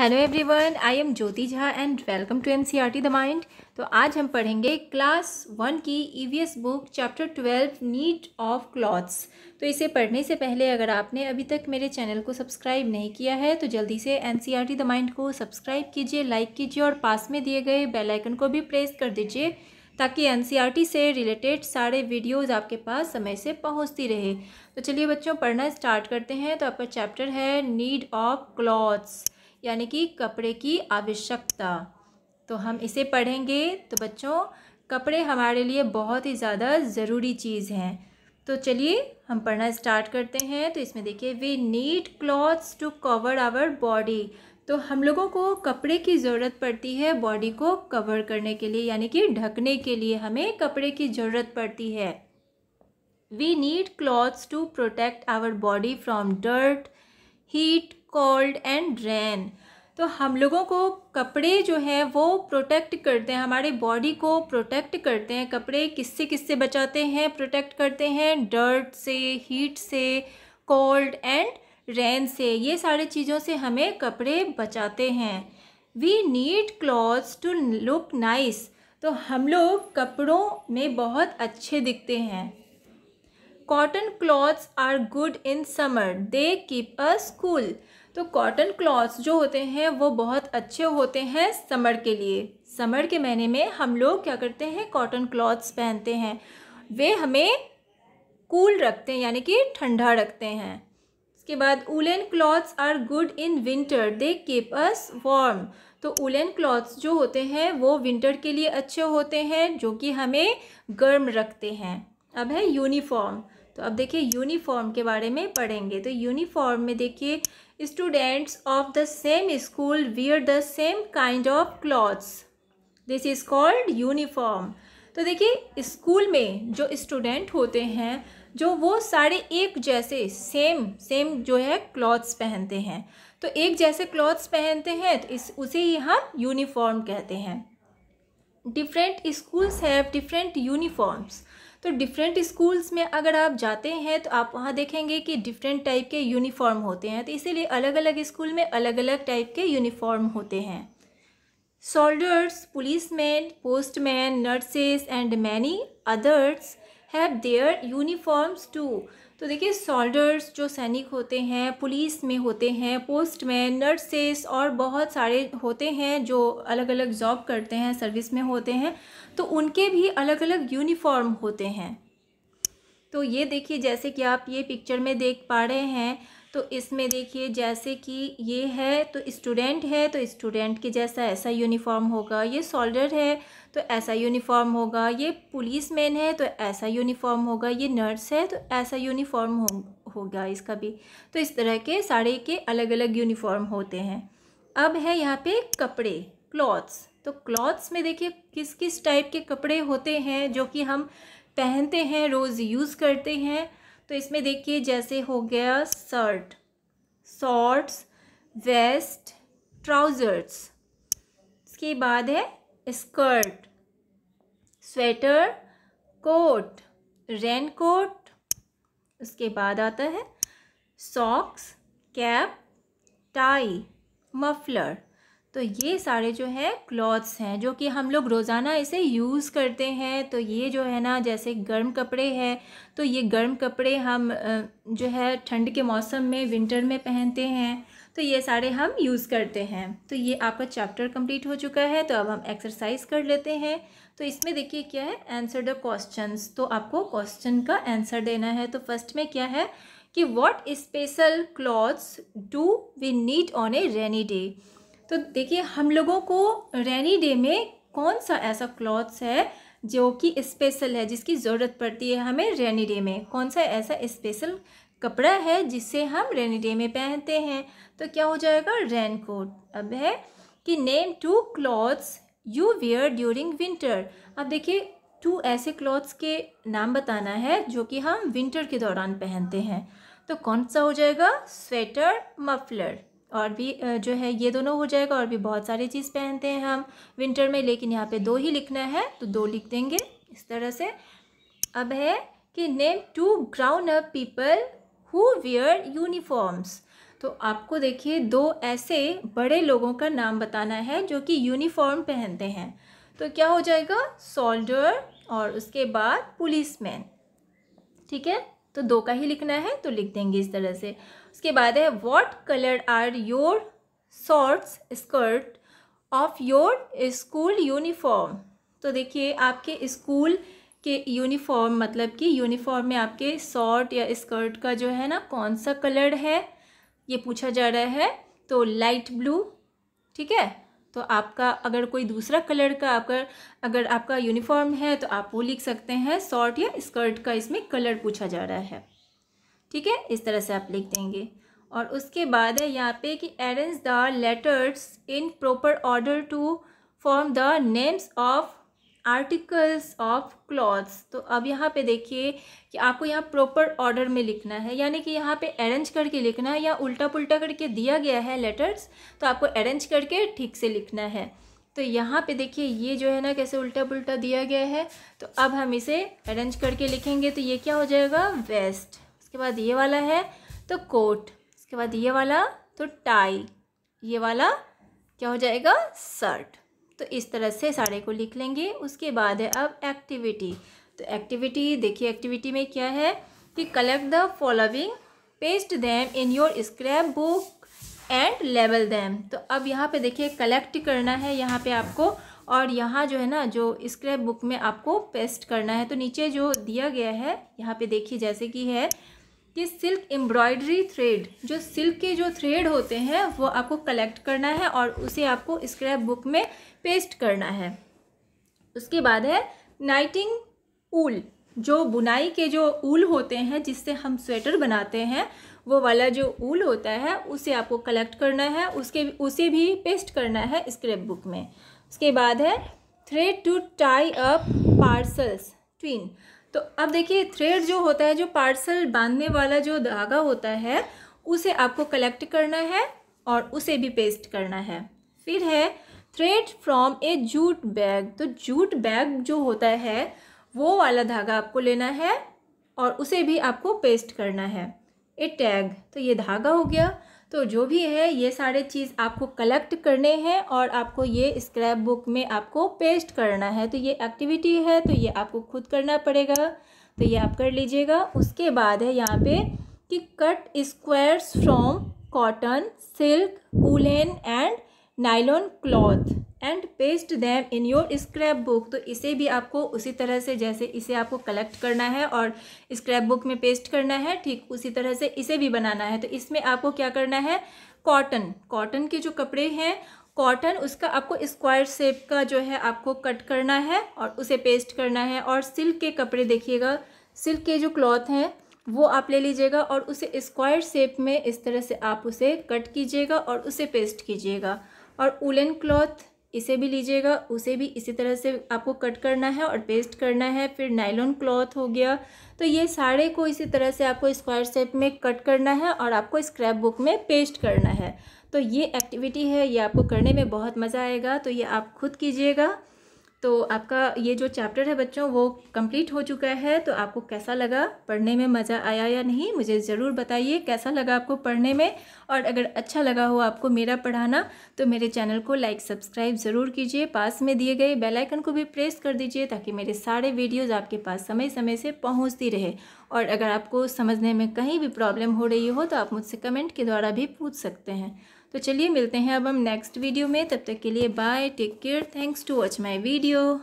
hello everyone I am Jyoti Jha and welcome to NCERT the mind तो आज हम पढ़ेंगे क्लास वन की EVS book chapter twelve need of clothes तो इसे पढ़ने से पहले अगर आपने अभी तक मेरे चैनल को सब्सक्राइब नहीं किया है तो जल्दी से एनसीईआरटी द माइंड को सब्सक्राइब कीजिए लाइक कीजिए और पास में दिए गए बेलाइकन को भी प्रेस कर दीजिए ताकि एन से रिलेटेड सारे वीडियोज़ आपके पास समय से पहुँचती रहे तो चलिए बच्चों पढ़ना स्टार्ट करते हैं तो आपका चैप्टर है नीड ऑफ क्लॉथ्स यानी कि कपड़े की आवश्यकता तो हम इसे पढ़ेंगे तो बच्चों कपड़े हमारे लिए बहुत ही ज़्यादा ज़रूरी चीज़ हैं तो चलिए हम पढ़ना स्टार्ट करते हैं तो इसमें देखिए we need clothes to cover our body तो हम लोगों को कपड़े की ज़रूरत पड़ती है बॉडी को कवर करने के लिए यानी कि ढकने के लिए हमें कपड़े की ज़रूरत पड़ती है we need clothes to protect our body from dirt heat cold and rain तो हम लोगों को कपड़े जो हैं वो प्रोटेक्ट करते हैं हमारे बॉडी को प्रोटेक्ट करते हैं कपड़े किससे किससे बचाते हैं प्रोटेक्ट करते हैं डर्ट से हीट से कोल्ड एंड रेन से ये सारे चीज़ों से हमें कपड़े बचाते हैं we need clothes to look nice तो हम लोग कपड़ों में बहुत अच्छे दिखते हैं cotton clothes are good in summer they keep us cool तो कॉटन क्लॉथ्स जो होते हैं वो बहुत अच्छे होते हैं समर के लिए समर के महीने में हम लोग क्या करते हैं कॉटन क्लॉथ्स पहनते हैं वे हमें कूल cool रखते हैं यानी कि ठंडा रखते हैं इसके बाद woollen clothes are good in winter they keep us warm तो उलन क्लॉथ्स जो होते हैं वो विंटर के लिए अच्छे होते हैं जो कि हमें गर्म रखते हैं अब है यूनिफॉर्म तो अब देखिए यूनिफॉर्म के बारे में पढ़ेंगे तो यूनिफॉर्म में देखिए students of the same school wear the same kind of clothes this is called uniform तो देखिए स्कूल में जो स्टूडेंट होते हैं जो वो सारे एक जैसे सेम सेम जो है क्लॉथ्स पहनते हैं तो एक जैसे क्लॉथ्स पहनते हैं तो इस उसे ही हम यूनिफॉर्म कहते हैं different schools have different uniforms तो डिफरेंट स्कूल्स में अगर आप जाते हैं तो आप वहाँ देखेंगे कि डिफरेंट टाइप के यूनिफॉर्म होते हैं तो इसीलिए अलग अलग स्कूल में अलग अलग टाइप के यूनिफॉर्म होते हैं soldiers policeman postman nurses and many others have their uniforms too तो देखिए सोल्डर्स जो सैनिक होते हैं पुलिस में होते हैं पोस्टमैन नर्सेस और बहुत सारे होते हैं जो अलग अलग जॉब करते हैं सर्विस में होते हैं तो उनके भी अलग अलग यूनिफॉर्म होते हैं तो ये देखिए जैसे कि आप ये पिक्चर में देख पा रहे हैं तो इसमें देखिए जैसे कि ये है तो स्टूडेंट है तो स्टूडेंट के जैसा ऐसा यूनिफॉर्म होगा ये सोल्डर है तो ऐसा यूनिफॉर्म होगा ये पुलिस मैन है तो ऐसा यूनिफॉर्म होगा ये नर्स है तो ऐसा यूनिफॉर्म हो, होगा इसका भी तो इस तरह के साड़ी के अलग अलग यूनिफॉर्म होते हैं अब है यहाँ पे कपड़े क्लॉथ्स तो क्लॉथ्स में देखिए किस किस टाइप के कपड़े होते हैं जो कि हम पहनते हैं रोज़ यूज़ करते हैं तो इसमें देखिए जैसे हो गया शर्ट शॉर्ट्स वेस्ट ट्राउज़र्स इसके बाद है skirt sweater coat rain coat उसके बाद आता है सॉक्स कैप टाई मफलर तो ये सारे जो है क्लॉथ्स हैं जो कि हम लोग रोज़ाना इसे यूज़ करते हैं तो ये जो है ना जैसे गर्म कपड़े हैं तो ये गर्म कपड़े हम जो है ठंड के मौसम में विंटर में पहनते हैं तो ये सारे हम यूज़ करते हैं तो ये आपका चैप्टर कंप्लीट हो चुका है तो अब हम एक्सरसाइज कर लेते हैं तो इसमें देखिए क्या है आंसर द क्वेश्चन तो आपको क्वेश्चन का आंसर देना है तो फर्स्ट में क्या है कि what special clothes do we need on a rainy day तो देखिए हम लोगों को रेनी डे में कौन सा ऐसा क्लॉथ्स है जो कि स्पेशल है जिसकी ज़रूरत पड़ती है हमें रेनी डे में कौन सा ऐसा स्पेशल कपड़ा है जिसे हम रेनी डे में पहनते हैं तो क्या हो जाएगा रेन कोट अब है कि name two clothes you wear during winter अब देखिए टू ऐसे क्लॉथ्स के नाम बताना है जो कि हम विंटर के दौरान पहनते हैं तो कौन सा हो जाएगा स्वेटर मफलर और भी जो है ये दोनों हो जाएगा और भी बहुत सारी चीज़ पहनते हैं हम विंटर में लेकिन यहाँ पे दो ही लिखना है तो दो लिख देंगे इस तरह से अब है कि name two ground up people who wear uniforms तो आपको देखिए दो ऐसे बड़े लोगों का नाम बताना है जो कि यूनिफॉर्म पहनते हैं तो क्या हो जाएगा सोल्डर और उसके बाद पुलिसमैन ठीक है तो दो का ही लिखना है तो लिख देंगे इस तरह से उसके बाद है what colour are your shorts skirt of your school uniform तो देखिए आपके स्कूल के यूनिफॉर्म मतलब कि यूनिफॉर्म में आपके शॉर्ट या स्कर्ट का जो है ना कौन सा कलर है ये पूछा जा रहा है तो लाइट ब्लू ठीक है तो आपका अगर कोई दूसरा कलर का आपका अगर आपका यूनिफॉर्म है तो आप वो लिख सकते हैं शॉर्ट या स्कर्ट का इसमें कलर पूछा जा रहा है ठीक है इस तरह से आप लिख देंगे और उसके बाद है यहाँ पे कि arrange the letters in proper order to form the names of articles of clothes तो अब यहाँ पे देखिए कि आपको यहाँ प्रॉपर ऑर्डर में लिखना है यानी कि यहाँ पे अरेंज करके लिखना है या उल्टा पुल्टा करके दिया गया है लेटर्स तो आपको अरेंज करके ठीक से लिखना है तो यहाँ पे देखिए ये जो है ना कैसे उल्टा पुल्टा दिया गया है तो अब हम इसे अरेंज करके लिखेंगे तो ये क्या हो जाएगा वेस्ट उसके बाद ये वाला है तो कोट उसके बाद ये वाला तो टाई ये वाला क्या हो जाएगा शर्ट तो इस तरह से सारे को लिख लेंगे उसके बाद है अब एक्टिविटी तो एक्टिविटी देखिए एक्टिविटी में क्या है कि collect the following paste them in your scrap book and लेवल दैम तो अब यहाँ पे देखिए कलेक्ट करना है यहाँ पे आपको और यहाँ जो है ना जो स्क्रैप बुक में आपको पेस्ट करना है तो नीचे जो दिया गया है यहाँ पे देखिए जैसे कि है कि सिल्क एम्ब्रॉयडरी थ्रेड जो सिल्क के जो थ्रेड होते हैं वो आपको कलेक्ट करना है और उसे आपको स्क्रैप बुक में पेस्ट करना है उसके बाद है नाइटिंग ऊल जो बुनाई के जो ऊल होते हैं जिससे हम स्वेटर बनाते हैं वो वाला जो ऊल होता है उसे आपको कलेक्ट करना है उसके उसे भी पेस्ट करना है स्क्रैप बुक में उसके बाद है thread to tie up parcels twine तो अब देखिए थ्रेड जो होता है जो पार्सल बांधने वाला जो धागा होता है उसे आपको कलेक्ट करना है और उसे भी पेस्ट करना है फिर है thread from a jute bag तो जूट बैग जो होता है वो वाला धागा आपको लेना है और उसे भी आपको पेस्ट करना है ए टैग तो ये धागा हो गया तो जो भी है ये सारे चीज़ आपको कलेक्ट करने हैं और आपको ये स्क्रैप बुक में आपको पेस्ट करना है तो ये एक्टिविटी है तो ये आपको खुद करना पड़ेगा तो ये आप कर लीजिएगा उसके बाद है यहाँ पे कि cut squares from cotton silk woollen and nylon cloth and paste them in your scrap book तो इसे भी आपको उसी तरह से जैसे इसे आपको कलेक्ट करना है और स्क्रैप बुक में पेस्ट करना है ठीक उसी तरह से इसे भी बनाना है तो इसमें आपको क्या करना है कॉटन कॉटन के जो कपड़े हैं कॉटन उसका आपको स्क्वायर शेप का जो है आपको कट करना है और उसे पेस्ट करना है और सिल्क के कपड़े देखिएगा सिल्क के जो क्लॉथ हैं वो आप ले लीजिएगा और उसे स्क्वायर शेप में इस तरह से आप उसे कट कीजिएगा और उसे पेस्ट कीजिएगा और उलन क्लॉथ इसे भी लीजिएगा उसे भी इसी तरह से आपको कट करना है और पेस्ट करना है फिर नाइलॉन क्लॉथ हो गया तो ये सारे को इसी तरह से आपको स्क्वायर शेप में कट करना है और आपको स्क्रैप बुक में पेस्ट करना है तो ये एक्टिविटी है ये आपको करने में बहुत मज़ा आएगा तो ये आप खुद कीजिएगा तो आपका ये जो चैप्टर है बच्चों वो कंप्लीट हो चुका है तो आपको कैसा लगा पढ़ने में मज़ा आया या नहीं मुझे ज़रूर बताइए कैसा लगा आपको पढ़ने में और अगर अच्छा लगा हो आपको मेरा पढ़ाना तो मेरे चैनल को लाइक सब्सक्राइब ज़रूर कीजिए पास में दिए गए बेल आइकन को भी प्रेस कर दीजिए ताकि मेरे सारे वीडियोज़ आपके पास समय समय से पहुँचती रहे और अगर आपको समझने में कहीं भी प्रॉब्लम हो रही हो तो आप मुझसे कमेंट के द्वारा भी पूछ सकते हैं तो चलिए मिलते हैं अब हम नेक्स्ट वीडियो में तब तक के लिए bye take care thanks to watch my video